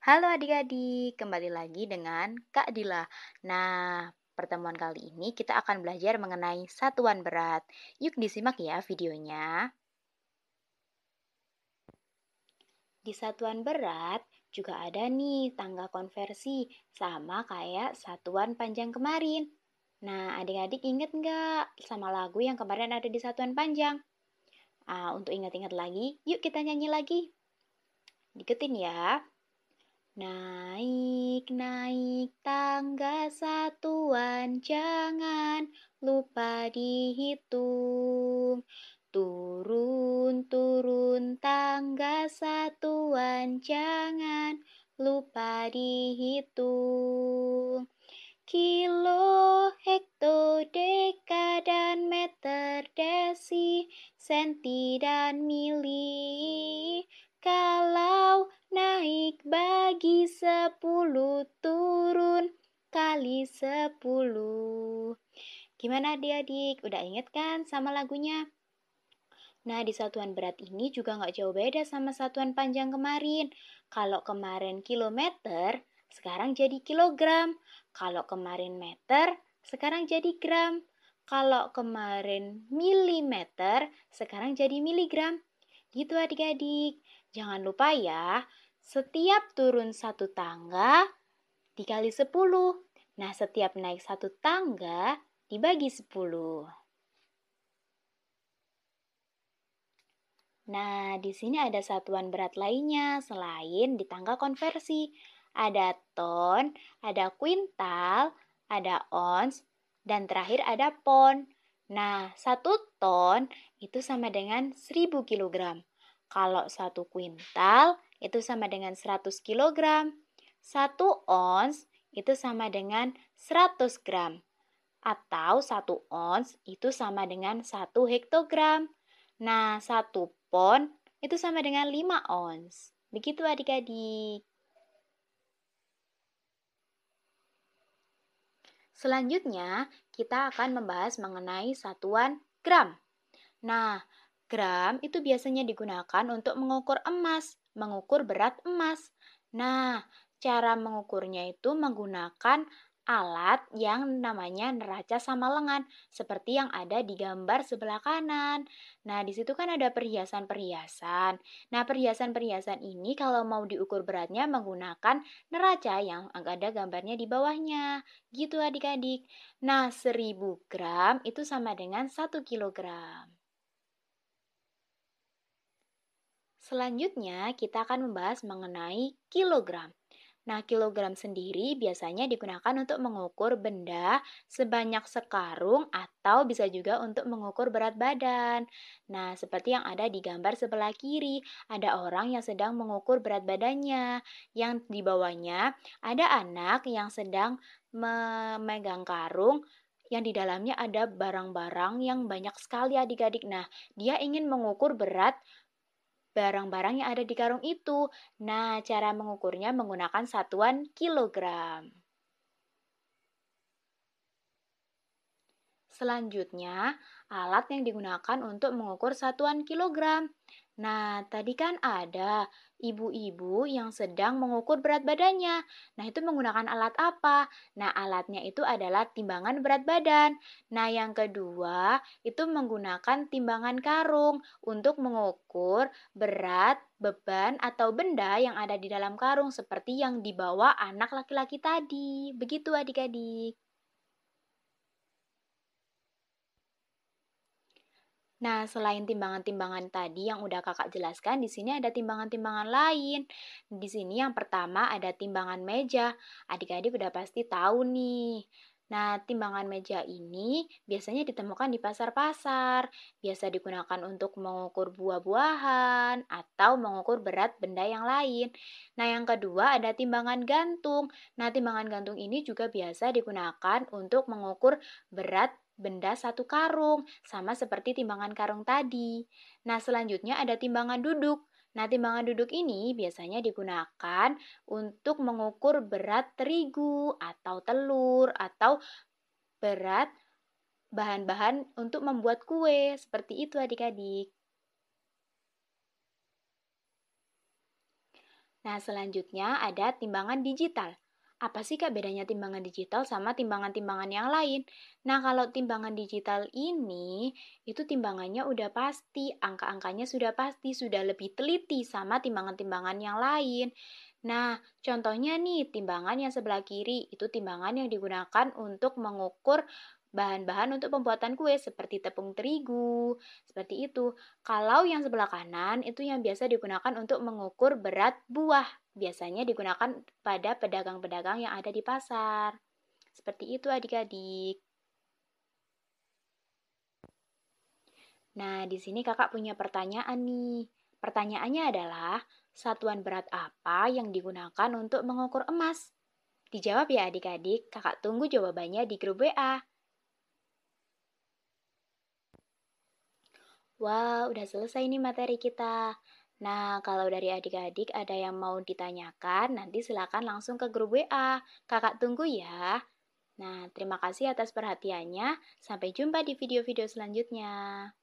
Halo adik-adik, kembali lagi dengan Kak Dila. Nah, pertemuan kali ini kita akan belajar mengenai satuan berat. Yuk disimak ya videonya. Di satuan berat juga ada nih tangga konversi, sama kayak satuan panjang kemarin. Nah, adik-adik inget nggak sama lagu yang kemarin ada di satuan panjang? Ah, untuk ingat-ingat lagi, yuk kita nyanyi lagi. Diketin ya. Naik-naik tangga satuan, jangan lupa dihitung. Turun-turun tangga satuan, jangan lupa dihitung. Kilo, hekto, deka, dan meter, desi, senti, dan mili. Bagi sepuluh turun kali sepuluh. Gimana adik-adik? Udah inget kan sama lagunya? Nah, di satuan berat ini juga nggak jauh beda sama satuan panjang kemarin. Kalau kemarin kilometer, sekarang jadi kilogram. Kalau kemarin meter, sekarang jadi gram. Kalau kemarin milimeter, sekarang jadi miligram. Gitu adik-adik. Jangan lupa ya, setiap turun satu tangga dikali sepuluh. Nah, setiap naik satu tangga dibagi sepuluh. Nah, di sini ada satuan berat lainnya selain di tangga konversi. Ada ton, ada kuintal, ada ons, dan terakhir ada pon. Nah, satu ton itu sama dengan 1000 kg. Kalau satu kuintal itu sama dengan 100 kg. 1 ons itu sama dengan 100 gram. Atau 1 ons itu sama dengan 1 hektogram. Nah, 1 pon itu sama dengan 5 ons. Begitu adik-adik. Selanjutnya, kita akan membahas mengenai satuan gram. Nah, gram itu biasanya digunakan untuk mengukur emas mengukur berat emas. Nah, cara mengukurnya itu menggunakan alat yang namanya neraca sama lengan, seperti yang ada di gambar sebelah kanan. Nah, di situ kan ada perhiasan-perhiasan. Nah, perhiasan-perhiasan ini kalau mau diukur beratnya menggunakan neraca yang ada gambarnya di bawahnya. Gitu adik-adik. Nah, 1000 gram itu sama dengan 1 kilogram. Selanjutnya, kita akan membahas mengenai kilogram. Nah, kilogram sendiri biasanya digunakan untuk mengukur benda sebanyak sekarung atau bisa juga untuk mengukur berat badan. Nah, seperti yang ada di gambar sebelah kiri, ada orang yang sedang mengukur berat badannya. Yang di bawahnya ada anak yang sedang memegang karung yang di dalamnya ada barang-barang yang banyak sekali adik-adik. Nah, dia ingin mengukur berat barang-barang yang ada di karung itu. Nah, cara mengukurnya menggunakan satuan kilogram. Selanjutnya, alat yang digunakan untuk mengukur satuan kilogram. Nah, tadi kan ada ibu-ibu yang sedang mengukur berat badannya. Nah, itu menggunakan alat apa? Nah, alatnya itu adalah timbangan berat badan. Nah, yang kedua itu menggunakan timbangan karung untuk mengukur berat, beban, atau benda yang ada di dalam karung seperti yang dibawa anak laki-laki tadi. Begitu adik-adik. Nah, selain timbangan-timbangan tadi yang udah kakak jelaskan, di sini ada timbangan-timbangan lain. Di sini yang pertama ada timbangan meja. Adik-adik udah pasti tahu nih. Nah, timbangan meja ini biasanya ditemukan di pasar-pasar. Biasa digunakan untuk mengukur buah-buahan atau mengukur berat benda yang lain. Nah, yang kedua ada timbangan gantung. Nah, timbangan gantung ini juga biasa digunakan untuk mengukur berat benda satu karung, sama seperti timbangan karung tadi. Nah, selanjutnya ada timbangan duduk. Nah, timbangan duduk ini biasanya digunakan untuk mengukur berat terigu atau telur atau berat bahan-bahan untuk membuat kue. Seperti itu adik-adik. Nah, selanjutnya ada timbangan digital apa sih Kak bedanya timbangan digital sama timbangan-timbangan yang lain? Nah, kalau timbangan digital ini, itu timbangannya udah pasti, angka-angkanya sudah pasti, sudah lebih teliti sama timbangan-timbangan yang lain. Nah, contohnya nih, timbangan yang sebelah kiri itu timbangan yang digunakan untuk mengukur bahan-bahan untuk pembuatan kue seperti tepung terigu, seperti itu. Kalau yang sebelah kanan itu yang biasa digunakan untuk mengukur berat buah, biasanya digunakan pada pedagang-pedagang yang ada di pasar. Seperti itu adik-adik. Nah, di sini kakak punya pertanyaan nih. Pertanyaannya adalah, satuan berat apa yang digunakan untuk mengukur emas? Dijawab ya adik-adik, kakak tunggu jawabannya di grup WA. Wah, wow, udah selesai nih materi kita. Nah, kalau dari adik-adik ada yang mau ditanyakan, nanti silakan langsung ke grup WA. Kakak tunggu ya. Nah, terima kasih atas perhatiannya. Sampai jumpa di video-video selanjutnya.